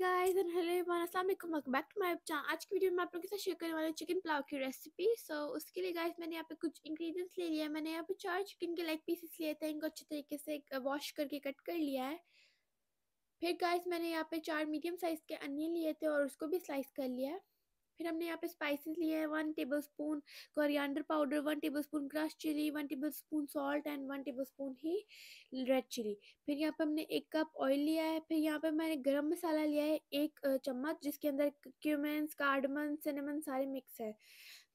Guys and hello everyone अस्सलाम वालेकुम welcome back to my channel आज की वीडियो में आप लोगों के साथ शेयर करने वाले चिकन पुलाव की रेसिपी सो so, उसके लिए गाइस मैंने यहाँ पे कुछ इंग्रेडिएंट्स ले लिया है मैंने यहाँ पे चार चिकन के लेग पीसेस लिए थे इनको अच्छे तरीके से वॉश uh, करके कट कर लिया है फिर गाइस मैंने यहाँ पे चार मीडियम साइज़ के अनियन लिए थे और उसको भी स्लाइस कर लिया है फिर हमने यहाँ पे स्पाइसेस लिए हैं one tablespoon coriander powder one tablespoon crush chilli one tablespoon salt and one tablespoon ही रेड चिली फिर यहाँ पे हमने एक कप ऑयल लिया है फिर यहाँ पे मैंने गरम मसाला लिया है एक चम्मच जिसके अंदर क्यूमेंस कार्डमन सिनेमन सारे मिक्स है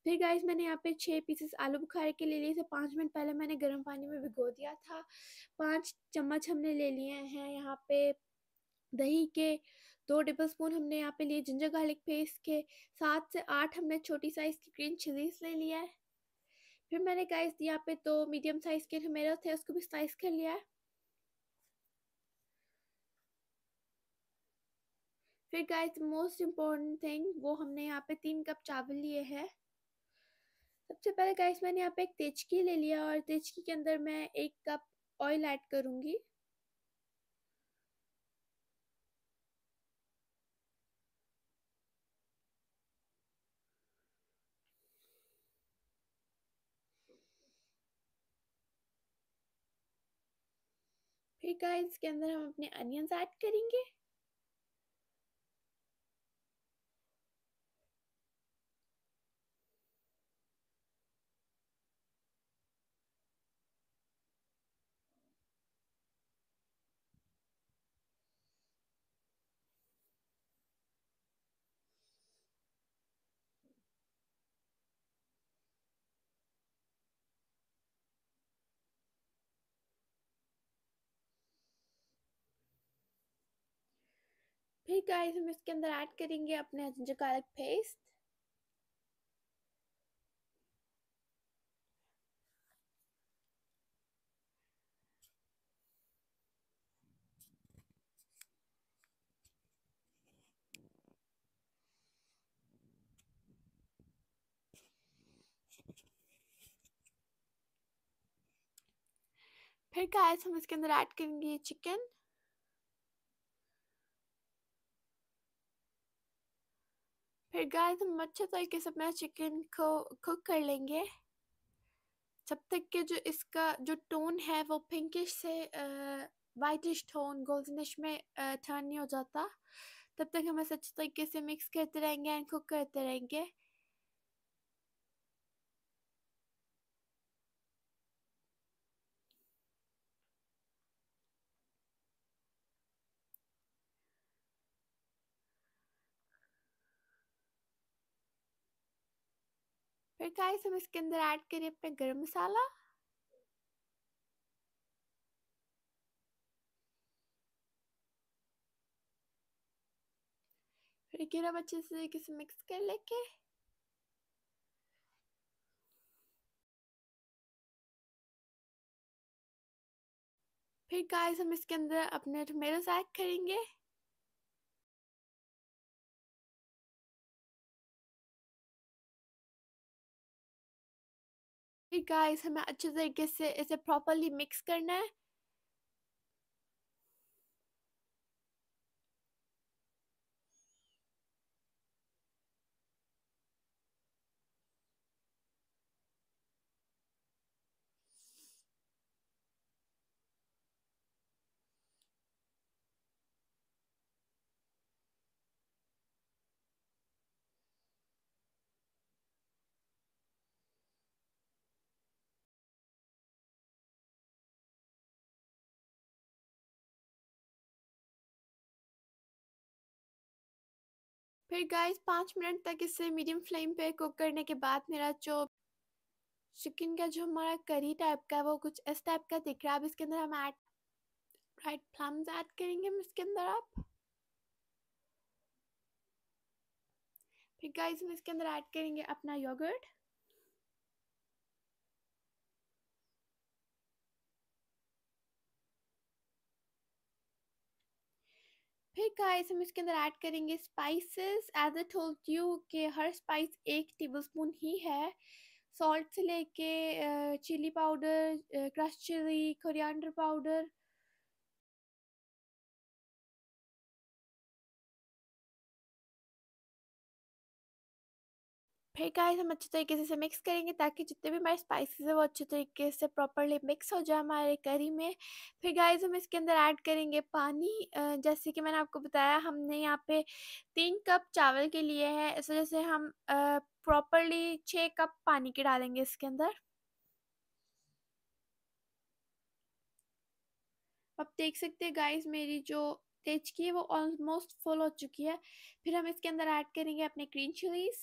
फिर गाइस मैंने यहाँ पे छः पीसेस आलू बुखारे के ले लिए थे पाँच मिनट पहले मैंने गर्म पानी में भिगो दिया था पाँच चम्मच हमने ले लिए हैं यहाँ पे दही के दो टेबल स्पून हमने यहाँ पे लिए जिंजर गार्लिक पेस्ट के सात से आठ हमने छोटी साइज़ की ग्रीन चिलीज ले लिया है फिर मैंने गाइस यहाँ पे दो मीडियम साइज़ के मेरे थे उसको भी स्लाइस कर लिया है फिर गाइस मोस्ट इम्पोर्टेंट थिंग वो हमने यहाँ पे तीन कप चावल लिए हैं सबसे पहले गाइस मैंने यहाँ पे एक तेजकी ले लिया और तेजकी के अंदर मैं एक कप ऑयल ऐड करूँगी आखिरकार इसके अंदर हम अपने अनियंस ऐड करेंगे अभी गाइस हम इसके अंदर ऐड करेंगे अपने जिंजर पेस्ट फिर गाइस हम इसके अंदर ऐड करेंगे चिकन फिर गाइस हम अच्छे तरीके से मैं चिकन को कुक कर लेंगे जब तक के जो इसका जो टोन है वो पिंकिश से वाइटिश टोन गोल्डनिश में टर्न नहीं हो जाता तब तक हम इसे अच्छे तरीके से मिक्स करते रहेंगे एंड कुक करते रहेंगे फिर गाइस हम इसके अंदर ऐड करें अपना गरम मसाला फिर गरम अच्छे से किसे मिक्स कर लेके फिर गाइस हम इसके अंदर अपने टोमेटोज ऐड करेंगे फिर गाइस हमें अच्छे तरीके से इसे प्रॉपरली मिक्स करना है फिर गाइस पाँच मिनट तक इसे मीडियम फ्लेम पे कुक करने के बाद मेरा जो चिकन का जो हमारा करी टाइप का है वो कुछ इस टाइप का दिख रहा है अब इसके अंदर हम ऐड फ्राइड फ्लम्स ऐड करेंगे हम इसके अंदर आप फिर गाइस हम इसके अंदर ऐड करेंगे अपना योगर्ट फिर गाइस हम इसके अंदर ऐड करेंगे spices as I told you के हर स्पाइस एक टेबलस्पून ही है सॉल्ट से लेके chilli powder crush chilli coriander powder फिर गाइस हम अच्छे तरीके से मिक्स करेंगे ताकि जितने भी हमारे स्पाइसेस है वो अच्छे तरीके से प्रॉपरली मिक्स हो जाए हमारे करी में फिर गाइस हम इसके अंदर ऐड करेंगे पानी जैसे कि मैंने आपको बताया हमने यहाँ पे तीन कप चावल के लिए है इस वजह से हम प्रॉपरली छः कप पानी के डालेंगे इसके अंदर आप देख सकते हैं गाइस मेरी जो तेज की है वो ऑलमोस्ट फुल हो चुकी है फिर हम इसके अंदर ऐड करेंगे अपने green chillies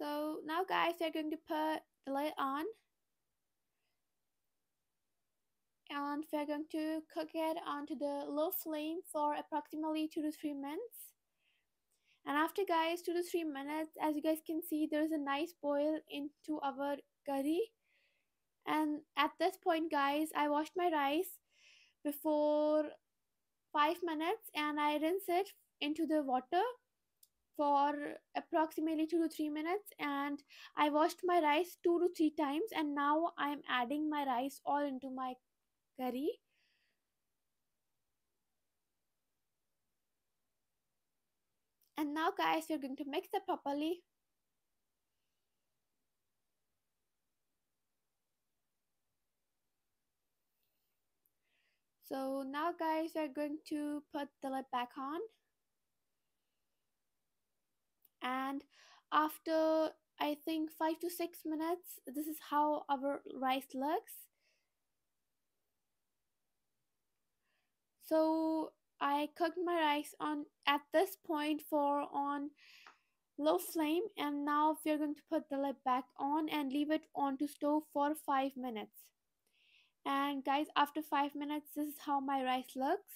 So now guys, we are going to put the lid on. And we are going to cook it onto the low flame for approximately 2 to 3 minutes. And after guys, 2 to 3 minutes, as you guys can see, there's a nice boil into our curry. And at this point guys, I washed my rice before 5 minutes and I rinse it into the water for approximately 2 to 3 minutes and I washed my rice 2 to 3 times and now I am adding my rice all into my curry. And now guys we're going to mix it properly. So now guys we're going to put the lid back on and after I think five to six minutes, this is how our rice looks. So I cooked my rice on at this point for on low flame and now we're going to put the lid back on and leave it on to stove for five minutes and guys after five minutes this is how my rice looks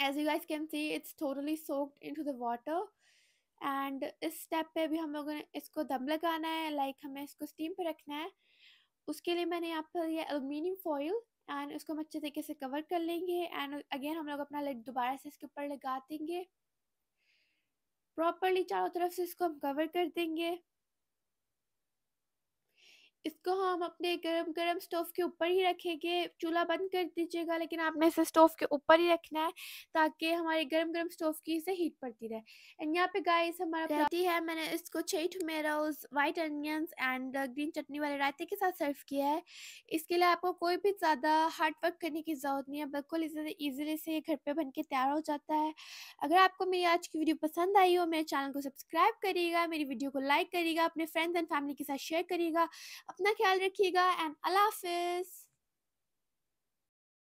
as you guys can see it's totally soaked into the water and इस step पे भी हम लोगों ने इसको दम लगाना है लाइक like हमें इसको स्टीम पे रखना है उसके लिए मैंने यहाँ पर यह एलुमिनियम फॉइल एंड उसको हम अच्छे तरीके से कवर कर लेंगे एंड अगेन हम लोग अपना लेट दोबारा से इसके ऊपर लगा देंगे प्रॉपरली चारों तरफ से इसको हम कवर कर देंगे इसको हम अपने गरम गरम स्टोव के ऊपर ही रखेंगे चूल्हा बंद कर दीजिएगा लेकिन आपने इसे स्टोव के ऊपर ही रखना है ताकि हमारे गरम गरम स्टोव की इसे हीट पड़ती रहे एंड यहाँ पे गाइस हमारा रहती है मैंने इसको छठ मेरोज वाइट अनियंस एंड ग्रीन चटनी वाले रायते के साथ सर्व किया है इसके लिए आपको कोई भी ज़्यादा हार्ड वर्क करने की ज़रूरत नहीं है बिल्कुल इसे ईजिली से घर पर बन के तैयार हो जाता है अगर आपको मेरी आज की वीडियो पसंद आई हो मेरे चैनल को सब्सक्राइब करिएगा मेरी वीडियो को लाइक करिएगा अपने फ्रेंड्स एंड फैमिली के साथ शेयर करिएगा अपना ख्याल रखिएगा एंड अल्लाह हाफिज़